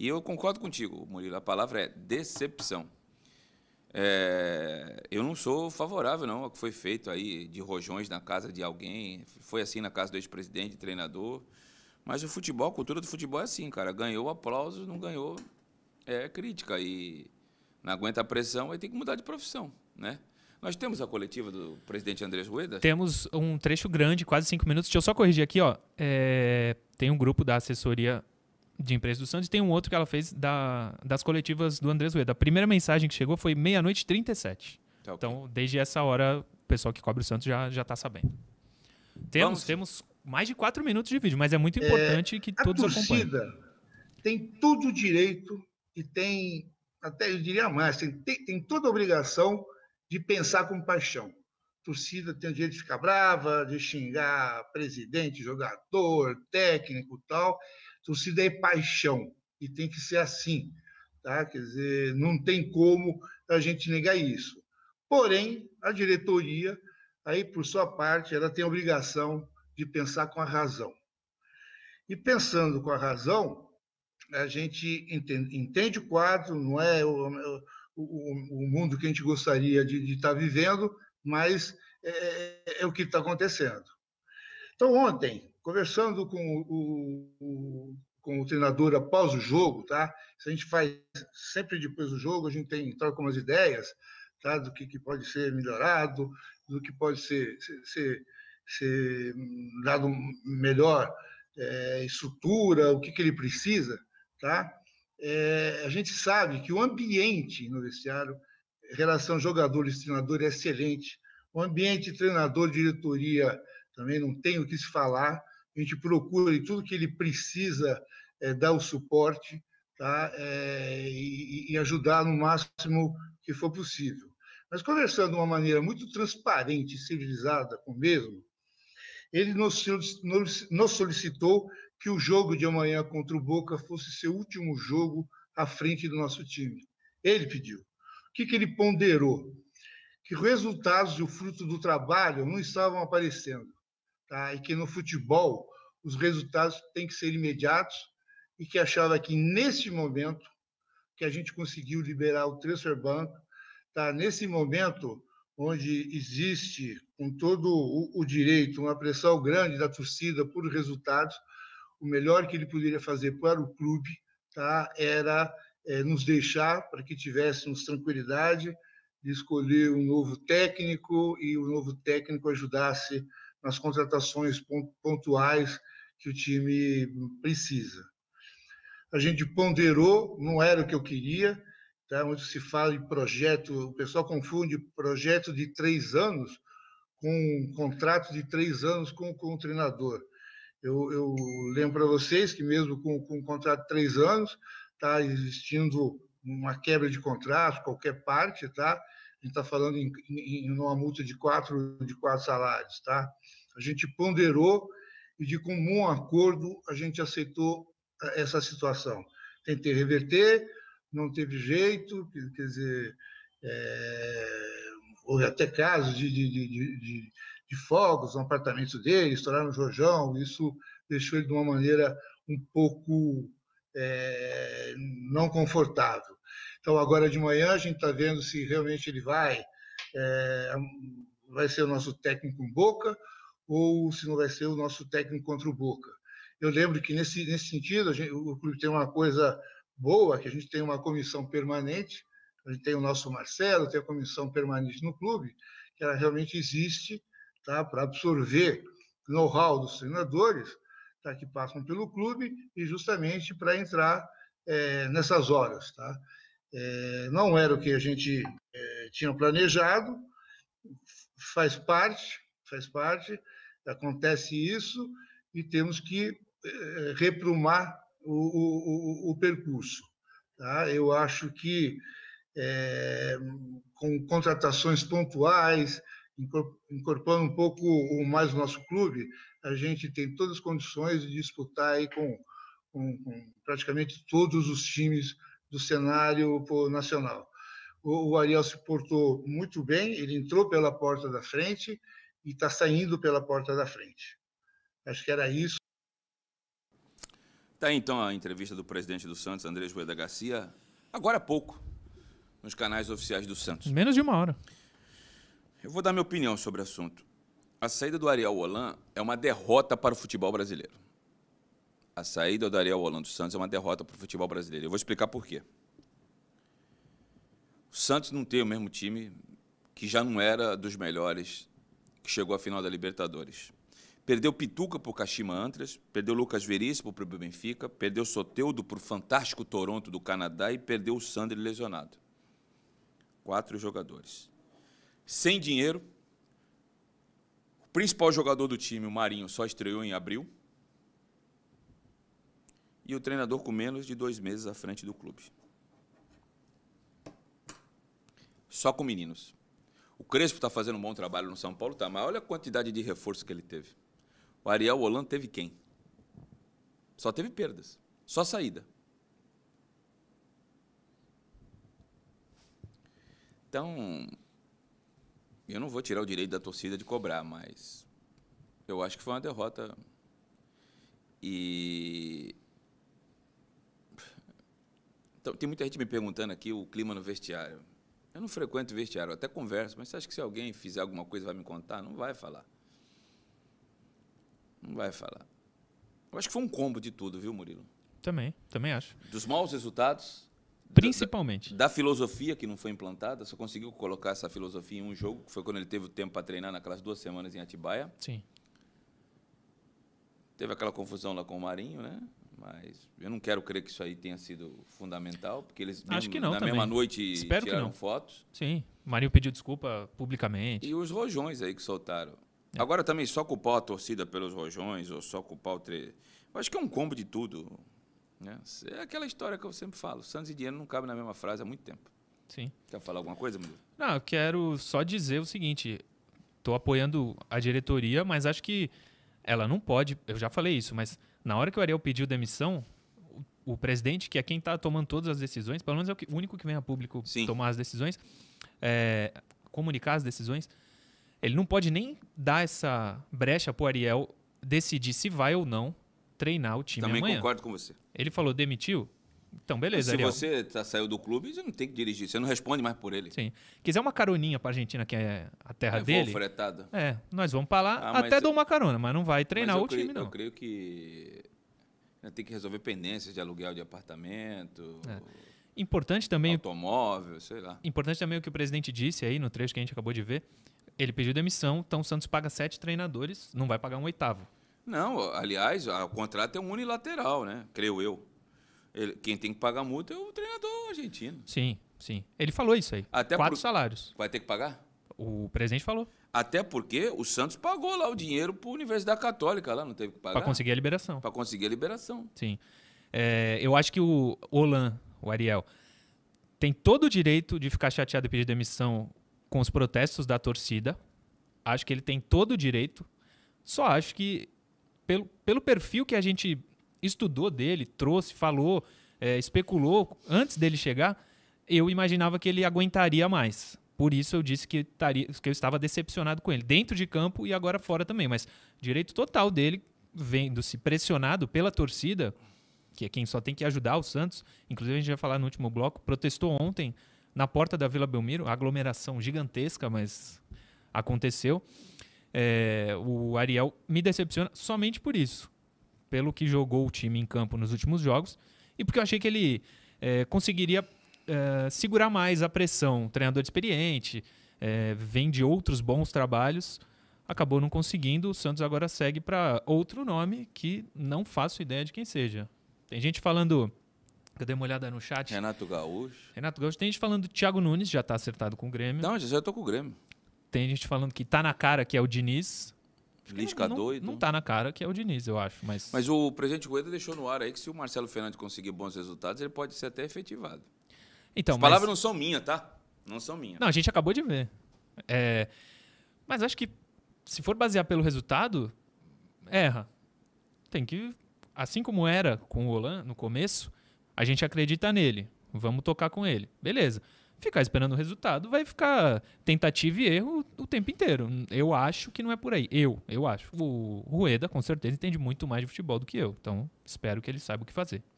E eu concordo contigo, Murilo, a palavra é decepção. É, eu não sou favorável não ao que foi feito aí de rojões na casa de alguém. Foi assim na casa do ex-presidente, treinador. Mas o futebol, a cultura do futebol é assim, cara. Ganhou aplausos, não ganhou é crítica e não aguenta a pressão, aí tem que mudar de profissão, né? Nós temos a coletiva do presidente Andrés Rueda? Temos um trecho grande, quase cinco minutos. Deixa eu só corrigir aqui, ó. É, tem um grupo da assessoria de imprensa do Santos e tem um outro que ela fez da, das coletivas do Andrés Ueda. A primeira mensagem que chegou foi meia-noite e 37. Tá, okay. Então, desde essa hora, o pessoal que cobre o Santos já está sabendo. Temos, temos mais de quatro minutos de vídeo, mas é muito importante é, que todos a torcida acompanhem. Tem todo o direito e tem, até eu diria mais, tem, tem, tem toda a obrigação de pensar com paixão torcida tem o direito de ficar brava, de xingar presidente, jogador, técnico tal. Torcida é paixão e tem que ser assim, tá? Quer dizer, não tem como a gente negar isso. Porém, a diretoria, aí por sua parte, ela tem a obrigação de pensar com a razão. E pensando com a razão, a gente entende, entende o quadro, não é o, o, o mundo que a gente gostaria de, de estar tá vivendo, mas é, é, é o que está acontecendo. Então, ontem, conversando com o, com o treinador após o jogo, tá? Isso a gente faz sempre depois do jogo, a gente tem, troca umas ideias, tá? Do que, que pode ser melhorado, do que pode ser, ser, ser, ser hum, dado melhor é, estrutura, o que, que ele precisa, tá? É, a gente sabe que o ambiente no vestiário, relação jogadores-treinador é excelente, o ambiente treinador, diretoria, também não tem o que se falar. A gente procura em tudo que ele precisa é, dar o suporte tá? É, e, e ajudar no máximo que for possível. Mas conversando de uma maneira muito transparente e civilizada com o mesmo, ele nos, nos solicitou que o jogo de amanhã contra o Boca fosse seu último jogo à frente do nosso time. Ele pediu. O que, que ele ponderou? que resultados e o fruto do trabalho não estavam aparecendo, tá? E que no futebol os resultados têm que ser imediatos e que achava que nesse momento que a gente conseguiu liberar o transfer banco, tá? Nesse momento onde existe com todo o, o direito uma pressão grande da torcida por resultados, o melhor que ele poderia fazer para o clube, tá? Era é, nos deixar para que tivéssemos tranquilidade de escolher um novo técnico e o novo técnico ajudasse nas contratações pontuais que o time precisa. A gente ponderou, não era o que eu queria, tá? onde se fala em projeto, o pessoal confunde projeto de três anos com um contrato de três anos com, com o treinador. Eu, eu lembro para vocês que mesmo com, com um contrato de três anos, está existindo uma quebra de contrato, qualquer parte, tá? A gente está falando em, em, uma multa de quatro, de quatro salários, tá? A gente ponderou e, de comum acordo, a gente aceitou ah, essa situação. Tentei reverter, não teve jeito, quer dizer, é, houve até casos de, de, de, de, de fogos no apartamento dele, estouraram o joão isso deixou ele de uma maneira um pouco é, não confortável. Então, agora de manhã, a gente está vendo se realmente ele vai, é, vai ser o nosso técnico em Boca ou se não vai ser o nosso técnico contra o Boca. Eu lembro que, nesse, nesse sentido, gente, o clube tem uma coisa boa, que a gente tem uma comissão permanente, a gente tem o nosso Marcelo, tem a comissão permanente no clube, que ela realmente existe tá, para absorver know-how dos treinadores, tá, que passam pelo clube e justamente para entrar é, nessas horas. Tá? É, não era o que a gente é, tinha planejado, faz parte, faz parte, acontece isso e temos que é, reprumar o, o, o percurso. Tá? Eu acho que é, com contratações pontuais, incorporando um pouco mais o nosso clube, a gente tem todas as condições de disputar aí com, com, com praticamente todos os times do cenário nacional. O, o Ariel se portou muito bem, ele entrou pela porta da frente e está saindo pela porta da frente. Acho que era isso. Está então a entrevista do presidente do Santos, Andrés Rueda Garcia, agora há pouco, nos canais oficiais do Santos. Menos de uma hora. Eu vou dar minha opinião sobre o assunto. A saída do Ariel Holan é uma derrota para o futebol brasileiro. A saída do Ariel Holan do Santos é uma derrota para o futebol brasileiro. Eu vou explicar por quê. O Santos não tem o mesmo time que já não era dos melhores, que chegou à final da Libertadores. Perdeu Pituca para o Kashima Antlers, perdeu Lucas Veríssimo para o Benfica, perdeu Soteudo para o fantástico Toronto do Canadá e perdeu o Sandri lesionado. Quatro jogadores. Sem dinheiro, o principal jogador do time, o Marinho, só estreou em abril. E o treinador com menos de dois meses à frente do clube. Só com meninos. O Crespo está fazendo um bom trabalho no São Paulo, tá, mas olha a quantidade de reforço que ele teve. O Ariel Holan teve quem? Só teve perdas. Só saída. Então, eu não vou tirar o direito da torcida de cobrar, mas eu acho que foi uma derrota. E. Então, tem muita gente me perguntando aqui o clima no vestiário. Eu não frequento vestiário, até converso, mas você acha que se alguém fizer alguma coisa vai me contar? Não vai falar. Não vai falar. Eu acho que foi um combo de tudo, viu, Murilo? Também, também acho. Dos maus resultados, Principalmente. Da, da, filosofia que não foi implantada, só conseguiu colocar essa filosofia em um jogo, que foi quando ele teve o tempo para treinar naquelas duas semanas em Atibaia. Sim. Teve aquela confusão lá com o Marinho, né? Mas eu não quero crer que isso aí tenha sido fundamental, porque eles Acho que não, na também. mesma noite Espero tiraram que não. fotos. Sim. O Marinho pediu desculpa publicamente. E os rojões aí que soltaram. É. Agora também só culpar a torcida pelos rojões ou só culpar o tre... Eu acho que é um combo de tudo. Né? É aquela história que eu sempre falo: Santos e dinheiro não cabe na mesma frase há muito tempo. Sim. Quer falar alguma coisa, Murilo? Não, eu quero só dizer o seguinte: estou apoiando a diretoria, mas acho que ela não pode. Eu já falei isso, mas na hora que o Ariel pediu demissão, o, o presidente, que é quem está tomando todas as decisões, pelo menos é o, que, o único que vem a público Sim. tomar as decisões, é, comunicar as decisões, ele não pode nem dar essa brecha para o Ariel decidir se vai ou não treinar o time Também amanhã. concordo com você. Ele falou, demitiu? Então, beleza, Se Ariel. você tá, saiu do clube, você não tem que dirigir, você não responde mais por ele. Sim. Quiser uma caroninha pra Argentina, que é a terra é dele... fretado. É, nós vamos pra lá, Ah, até eu- dou uma carona, mas não vai treinar o creio- time, não. Eu creio que tem que resolver pendências de aluguel de apartamento, é. Importante também automóvel, sei lá. Importante também o que o presidente disse aí no trecho que a gente acabou de ver. Ele pediu demissão, então o Santos paga sete treinadores, não vai pagar um oitavo. Não, aliás, o contrato é um unilateral, né? Creio eu. Ele, quem tem que pagar multa é o treinador argentino. Sim, sim. Ele falou isso aí. Até Quatro por... salários. Vai ter que pagar? O presidente falou. Até porque o Santos pagou lá o dinheiro para a Universidade Católica, lá não teve que pagar. Para conseguir a liberação. Para conseguir a liberação. Sim. É, eu acho que o Olan, o Ariel, tem todo o direito de ficar chateado e pedir demissão com os protestos da torcida. Acho que ele tem todo o direito. Só acho que pelo, pelo perfil que a gente estudou dele, trouxe, falou, é, especulou antes dele chegar, eu imaginava que ele aguentaria mais. Por isso eu disse que, taria, que eu estava decepcionado com ele, dentro de campo e agora fora também. Mas direito total dele, vendo-se pressionado pela torcida, que é quem só tem que ajudar o Santos, inclusive a gente vai falar no último bloco, protestou ontem na porta da Vila Belmiro, aglomeração gigantesca, mas aconteceu. É, o Ariel me decepciona somente por isso. Pelo que jogou o time em campo nos últimos jogos e porque eu achei que ele é, conseguiria é, segurar mais a pressão. Treinador experiente, é, vem de outros bons trabalhos, acabou não conseguindo. O Santos agora segue para outro nome que não faço ideia de quem seja. Tem gente falando. Eu dei uma olhada no chat. Renato Gaúcho. Renato Gaúcho. Tem gente falando Thiago Nunes, já está acertado com o Grêmio. Não, já estou com o Grêmio. Tem gente falando que tá na cara que é o Diniz. Lística não, doido. Não né? tá na cara que é o Diniz, eu acho. Mas, mas o presidente Rueda deixou no ar aí que se o Marcelo Fernandes conseguir bons resultados, ele pode ser até efetivado. Então, As mas... palavras não são minhas, tá? Não são minhas. Não, a gente acabou de ver. É... Mas acho que se for basear pelo resultado, erra. Tem que. Assim como era com o Olan no começo, a gente acredita nele. Vamos tocar com ele. Beleza ficar esperando o resultado vai ficar tentativa e erro o tempo inteiro. Eu acho que não é por aí. Eu, eu acho. O Rueda, com certeza, entende muito mais de futebol do que eu. Então, espero que ele saiba o que fazer.